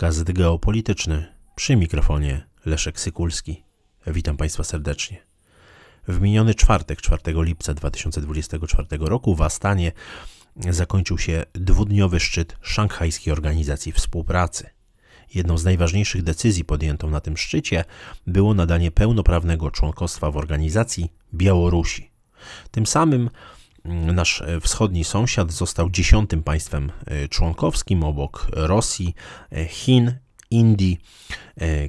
Podcast geopolityczny przy mikrofonie Leszek Sykulski. Witam Państwa serdecznie. W miniony czwartek, 4 lipca 2024 roku w Astanie zakończył się dwudniowy szczyt Szanghajskiej Organizacji Współpracy. Jedną z najważniejszych decyzji podjętą na tym szczycie było nadanie pełnoprawnego członkostwa w organizacji Białorusi. Tym samym Nasz e, wschodni sąsiad został dziesiątym państwem e, członkowskim obok Rosji, e, Chin, Indii,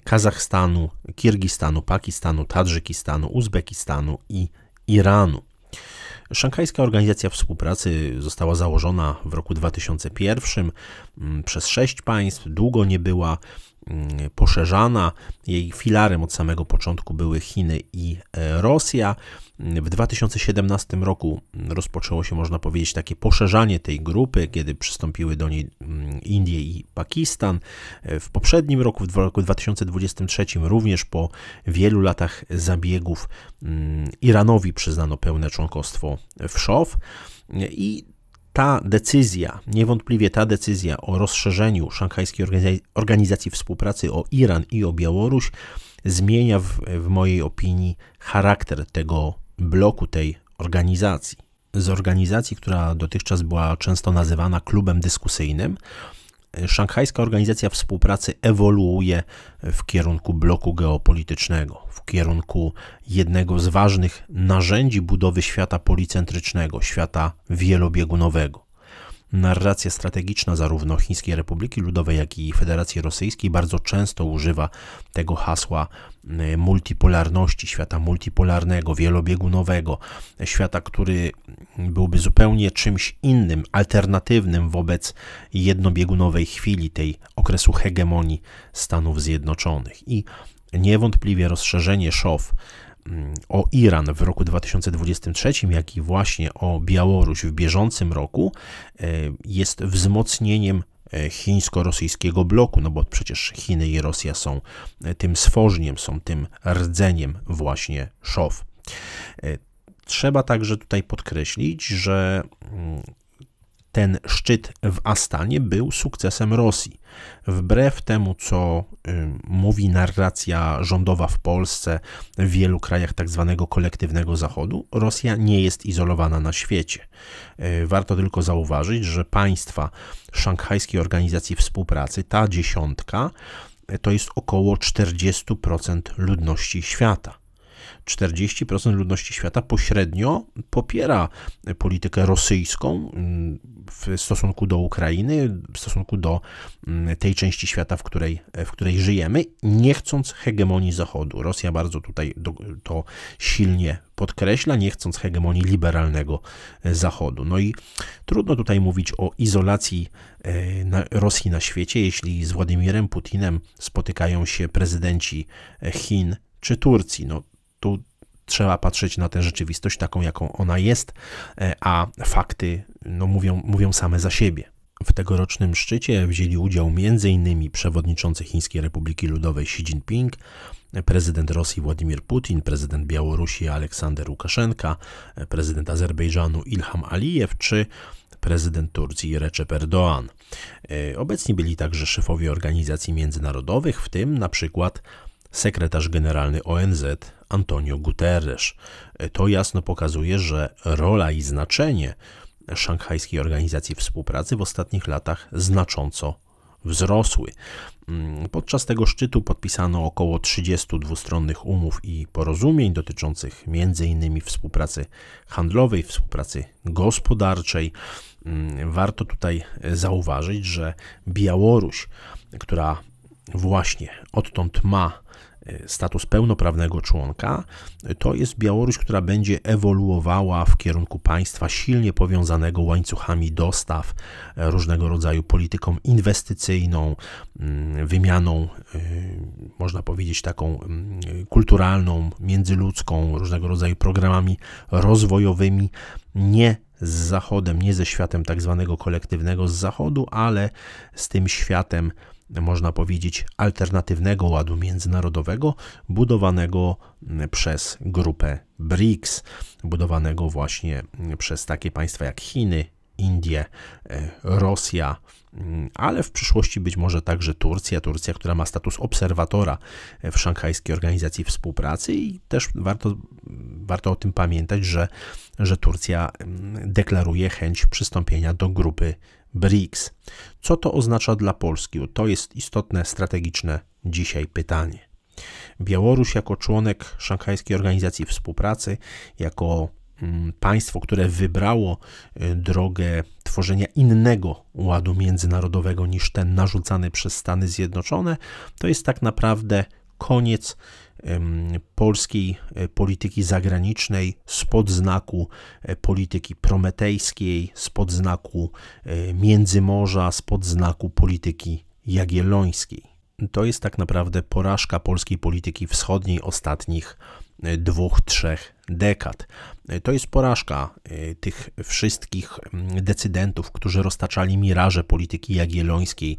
Kazachstanu, Kirgistanu, Pakistanu, Tadżykistanu, Uzbekistanu i Iranu. Szanghajska Organizacja Współpracy została założona w roku 2001 przez sześć państw, długo nie była Mm, poszerzana. Jej filarem od samego początku były Chiny i e, Rosja. W 2017 roku mm, rozpoczęło się, można powiedzieć, takie poszerzanie tej grupy, kiedy przystąpiły do niej mm, Indie i Pakistan. E, w poprzednim roku, w roku 2023, również po wielu latach zabiegów Iranowi przyznano pełne członkostwo w SZOW. E, I ta decyzja, niewątpliwie ta decyzja o rozszerzeniu Szanghajskiej Organizacji Współpracy o Iran i o Białoruś zmienia w, w mojej opinii charakter tego bloku, tej organizacji. Z organizacji, która dotychczas była często nazywana klubem dyskusyjnym, Szanghajska Organizacja Współpracy ewoluuje w kierunku bloku geopolitycznego, w kierunku jednego z ważnych narzędzi budowy świata policentrycznego, świata wielobiegunowego. Narracja strategiczna zarówno Chińskiej Republiki Ludowej, jak i Federacji Rosyjskiej bardzo często używa tego hasła y, multipolarności, świata multipolarnego, wielobiegunowego, świata, który byłby zupełnie czymś innym, alternatywnym wobec jednobiegunowej chwili, tej okresu hegemonii Stanów Zjednoczonych. I niewątpliwie rozszerzenie szof o Iran w roku 2023, jak i właśnie o Białoruś w bieżącym roku e, jest wzmocnieniem e, chińsko-rosyjskiego bloku, no bo przecież Chiny i Rosja są e, tym sworzniem, są tym rdzeniem właśnie szow. Trzeba także tutaj podkreślić, że mm, ten szczyt w Astanie był sukcesem Rosji. Wbrew temu, co y, mówi narracja rządowa w Polsce, w wielu krajach tak zwanego kolektywnego Zachodu, Rosja nie jest izolowana na świecie. Y, warto tylko zauważyć, że państwa Szanghajskiej Organizacji Współpracy, ta dziesiątka, y, to jest około 40% ludności świata. 40% ludności świata pośrednio popiera politykę rosyjską mm, w stosunku do Ukrainy, w stosunku do mm, tej części świata, w której, w której żyjemy, nie chcąc hegemonii Zachodu. Rosja bardzo tutaj to silnie podkreśla, nie chcąc hegemonii liberalnego e, Zachodu. No i trudno tutaj mówić o izolacji e, Rosji na świecie, jeśli z Władimirem Putinem spotykają się prezydenci e, Chin czy Turcji. No, tu trzeba patrzeć na tę rzeczywistość taką, jaką ona jest, e, a fakty no, mówią, mówią same za siebie. W tegorocznym szczycie wzięli udział m.in. przewodniczący Chińskiej Republiki Ludowej Xi Jinping, prezydent Rosji Władimir Putin, prezydent Białorusi Aleksander Łukaszenka, prezydent Azerbejdżanu Ilham Alijew czy prezydent Turcji Recep Erdoğan. E, obecni byli także szefowie organizacji międzynarodowych, w tym na przykład sekretarz generalny ONZ Antonio Guterres. To jasno pokazuje, że rola i znaczenie Szanghajskiej Organizacji Współpracy w ostatnich latach znacząco wzrosły. Podczas tego szczytu podpisano około 30 dwustronnych umów i porozumień dotyczących m.in. współpracy handlowej, współpracy gospodarczej. Warto tutaj zauważyć, że Białoruś, która właśnie odtąd ma e, status pełnoprawnego członka, to jest Białoruś, która będzie ewoluowała w kierunku państwa silnie powiązanego łańcuchami dostaw, e, różnego rodzaju polityką inwestycyjną, mm, wymianą, e, można powiedzieć, taką mm, kulturalną, międzyludzką, różnego rodzaju programami rozwojowymi, nie z Zachodem, nie ze światem tak zwanego kolektywnego z Zachodu, ale z tym światem można powiedzieć, alternatywnego ładu międzynarodowego budowanego mm, przez grupę BRICS, budowanego właśnie mm, przez takie państwa jak Chiny, Indie, e, Rosja, mm, ale w przyszłości być może także Turcja, Turcja, która ma status obserwatora e, w Szanghajskiej Organizacji Współpracy i też warto, warto o tym pamiętać, że, że Turcja deklaruje chęć przystąpienia do grupy BRICS. Co to oznacza dla Polski? To jest istotne strategiczne dzisiaj pytanie. Białoruś jako członek Szanghajskiej Organizacji Współpracy, jako mm, państwo, które wybrało y, drogę tworzenia innego ładu międzynarodowego niż ten narzucany przez Stany Zjednoczone, to jest tak naprawdę koniec polskiej e, polityki zagranicznej, spod znaku e, polityki prometejskiej, spod znaku e, Międzymorza, spod znaku polityki jagiellońskiej. To jest tak naprawdę porażka polskiej polityki wschodniej ostatnich dwóch, trzech dekad. To jest porażka y, tych wszystkich mm, decydentów, którzy roztaczali miraże polityki jagiellońskiej,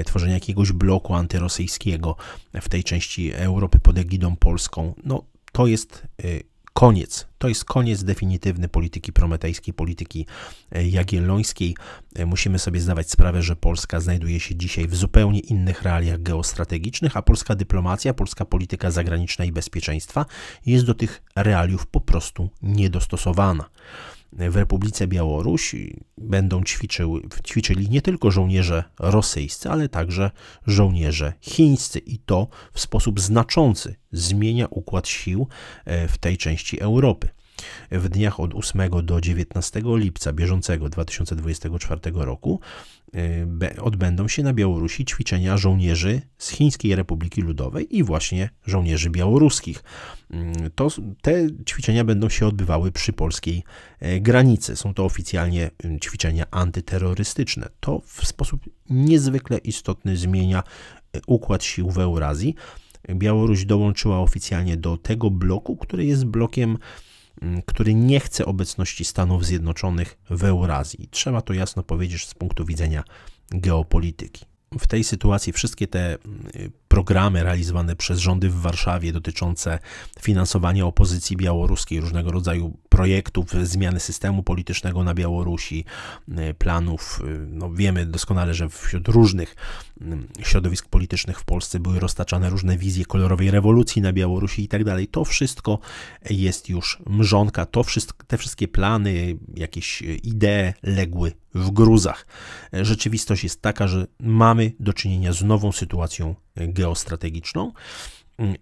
y, tworzenia jakiegoś bloku antyrosyjskiego w tej części Europy pod egidą polską. No, to jest y, koniec. To jest koniec definitywny polityki prometejskiej, polityki e, jagiellońskiej. E, musimy sobie zdawać sprawę, że Polska znajduje się dzisiaj w zupełnie innych realiach geostrategicznych, a polska dyplomacja, polska polityka zagraniczna i bezpieczeństwa jest do tych realiów po prostu niedostosowana w Republice Białorusi będą ćwiczyły, ćwiczyli nie tylko żołnierze rosyjscy, ale także żołnierze chińscy i to w sposób znaczący zmienia układ sił e, w tej części Europy w dniach od 8 do 19 lipca bieżącego 2024 roku y, odbędą się na Białorusi ćwiczenia żołnierzy z Chińskiej Republiki Ludowej i właśnie żołnierzy białoruskich. Mm, to, te ćwiczenia będą się odbywały przy polskiej e, granicy. Są to oficjalnie mm, ćwiczenia antyterrorystyczne. To w sposób niezwykle istotny zmienia e, układ sił w Eurazji. Białoruś dołączyła oficjalnie do tego bloku, który jest blokiem Mm, który nie chce obecności Stanów Zjednoczonych w Eurazji. Trzeba to jasno powiedzieć z punktu widzenia geopolityki. W tej sytuacji wszystkie te mm, programy realizowane przez rządy w Warszawie dotyczące finansowania opozycji białoruskiej, różnego rodzaju projektów zmiany systemu politycznego na Białorusi, y, planów. Y, no wiemy doskonale, że wśród różnych y, środowisk politycznych w Polsce były roztaczane różne wizje kolorowej rewolucji na Białorusi i tak dalej. To wszystko jest już mrzonka, to wszystko, te wszystkie plany, jakieś idee legły w gruzach. Rzeczywistość jest taka, że mamy do czynienia z nową sytuacją geostrategiczną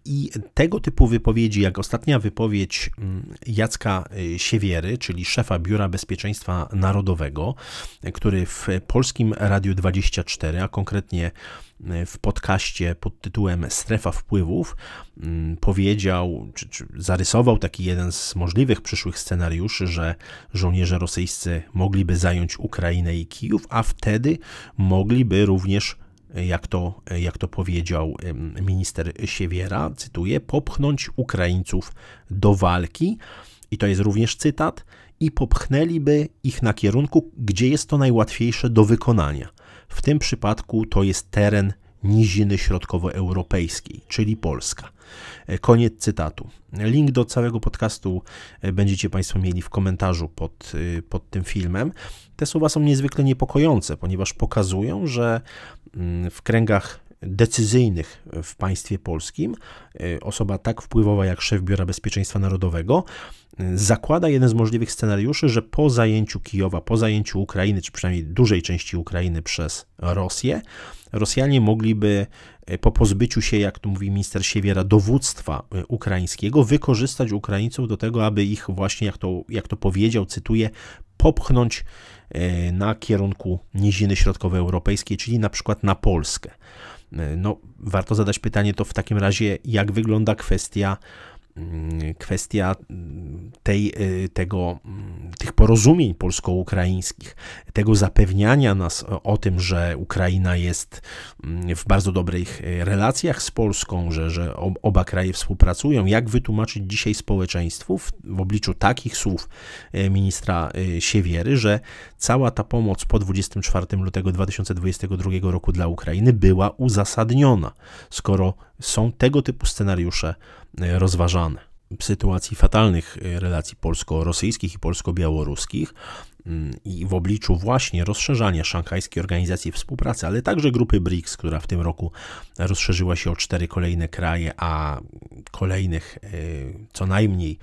i tego typu wypowiedzi, jak ostatnia wypowiedź mm, Jacka y, Siewiery, czyli szefa Biura Bezpieczeństwa Narodowego, który w polskim Radiu 24, a konkretnie y, w podcaście pod tytułem Strefa Wpływów mm, powiedział, czy, czy, zarysował taki jeden z możliwych przyszłych scenariuszy, że żołnierze rosyjscy mogliby zająć Ukrainę i Kijów, a wtedy mogliby również jak to, jak to powiedział minister Siewiera, cytuję, popchnąć Ukraińców do walki, i to jest również cytat, i popchnęliby ich na kierunku, gdzie jest to najłatwiejsze do wykonania. W tym przypadku to jest teren niziny środkowoeuropejskiej, czyli Polska. E, koniec cytatu. Link do całego podcastu e, będziecie Państwo mieli w komentarzu pod, e, pod tym filmem. Te słowa są niezwykle niepokojące, ponieważ pokazują, że mm, w kręgach decyzyjnych w państwie polskim, e, osoba tak wpływowa jak szef Biura Bezpieczeństwa Narodowego, e, zakłada jeden z możliwych scenariuszy, że po zajęciu Kijowa, po zajęciu Ukrainy, czy przynajmniej dużej części Ukrainy przez Rosję, Rosjanie mogliby e, po pozbyciu się, jak tu mówi minister Siewiera, dowództwa ukraińskiego, wykorzystać Ukraińców do tego, aby ich właśnie, jak to, jak to powiedział, cytuję, popchnąć na kierunku niziny środkowoeuropejskiej, czyli na przykład na Polskę. E, no, warto zadać pytanie to w takim razie, jak wygląda kwestia Mm, kwestia mm, tej, y, tego, mm, tych porozumień polsko-ukraińskich, tego zapewniania nas o tym, że Ukraina jest w bardzo dobrych y, relacjach z Polską, że, że oba kraje współpracują. Jak wytłumaczyć dzisiaj społeczeństwu w, w obliczu takich słów y, ministra Siewiery, że cała ta pomoc po 24 lutego 2022 roku dla Ukrainy była uzasadniona, skoro są tego typu scenariusze rozważane. W sytuacji fatalnych y, relacji polsko-rosyjskich i polsko-białoruskich mm, i w obliczu właśnie rozszerzania Szanghajskiej Organizacji Współpracy, ale także grupy BRICS, która w tym roku rozszerzyła się o cztery kolejne kraje, a kolejnych y, co najmniej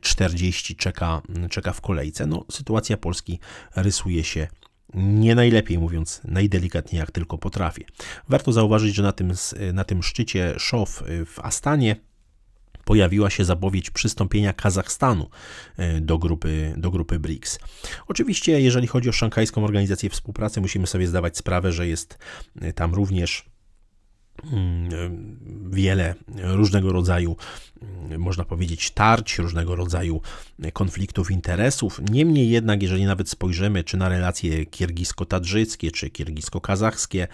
40 y, czeka, czeka w kolejce, no, sytuacja Polski rysuje się nie najlepiej, mówiąc najdelikatniej, jak tylko potrafię. Warto zauważyć, że na tym, na tym szczycie SZOF w Astanie pojawiła się zapowiedź przystąpienia Kazachstanu e, do grupy, do grupy BRICS. Oczywiście, jeżeli chodzi o szanghajską organizację współpracy, musimy sobie zdawać sprawę, że jest e, tam również Mm, wiele różnego rodzaju, mm, można powiedzieć, tarć, różnego rodzaju konfliktów interesów. Niemniej jednak, jeżeli nawet spojrzymy czy na relacje kirgisko-tadżyckie, czy kirgisko-kazachskie,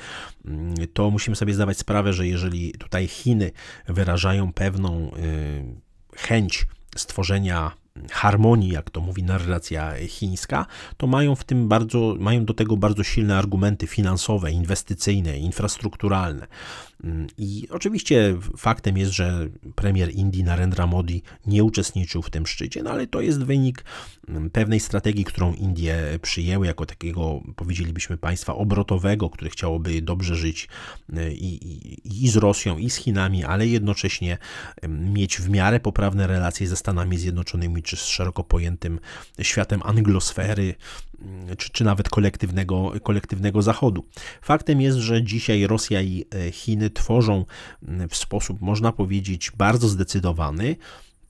mm, to musimy sobie zdawać sprawę, że jeżeli tutaj Chiny wyrażają pewną y, chęć stworzenia harmonii, jak to mówi narracja chińska, to mają w tym bardzo, mają do tego bardzo silne argumenty finansowe, inwestycyjne, infrastrukturalne. Mm, I oczywiście faktem jest, że premier Indii Narendra Modi nie uczestniczył w tym szczycie, no ale to jest wynik mm, pewnej strategii, którą Indie przyjęły jako takiego, powiedzielibyśmy, państwa obrotowego, które chciałoby dobrze żyć mm, i, i, i z Rosją, i z Chinami, ale jednocześnie mieć w miarę poprawne relacje ze Stanami Zjednoczonymi czy z szeroko pojętym światem anglosfery, czy, czy nawet kolektywnego, kolektywnego Zachodu. Faktem jest, że dzisiaj Rosja i e, Chiny tworzą mm, w sposób, można powiedzieć, bardzo zdecydowany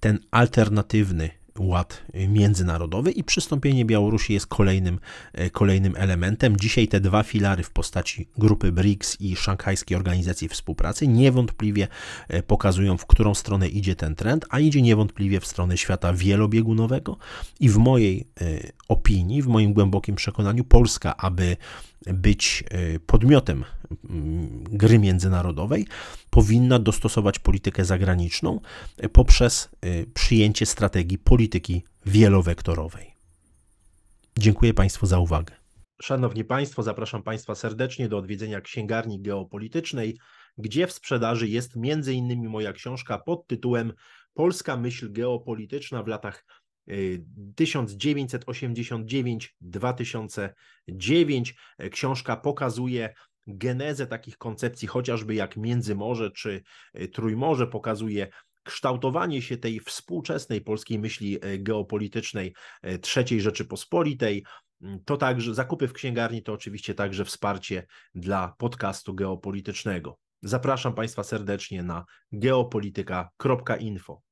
ten alternatywny ład międzynarodowy i przystąpienie Białorusi jest kolejnym, e, kolejnym elementem. Dzisiaj te dwa filary w postaci grupy BRICS i Szanghajskiej Organizacji Współpracy niewątpliwie e, pokazują, w którą stronę idzie ten trend, a idzie niewątpliwie w stronę świata wielobiegunowego i w mojej e, opinii, w moim głębokim przekonaniu Polska, aby być podmiotem Mm, gry międzynarodowej, powinna dostosować politykę zagraniczną e, poprzez e, przyjęcie strategii polityki wielowektorowej. Dziękuję Państwu za uwagę. Szanowni Państwo, zapraszam Państwa serdecznie do odwiedzenia księgarni geopolitycznej, gdzie w sprzedaży jest m.in. moja książka pod tytułem Polska myśl geopolityczna w latach 1989-2009. E, książka pokazuje genezę takich koncepcji, chociażby jak Międzymorze czy e, Trójmorze, pokazuje kształtowanie się tej współczesnej polskiej myśli e, geopolitycznej e, III Rzeczypospolitej. Mm, to także zakupy w księgarni, to oczywiście także wsparcie dla podcastu geopolitycznego. Zapraszam Państwa serdecznie na geopolityka.info.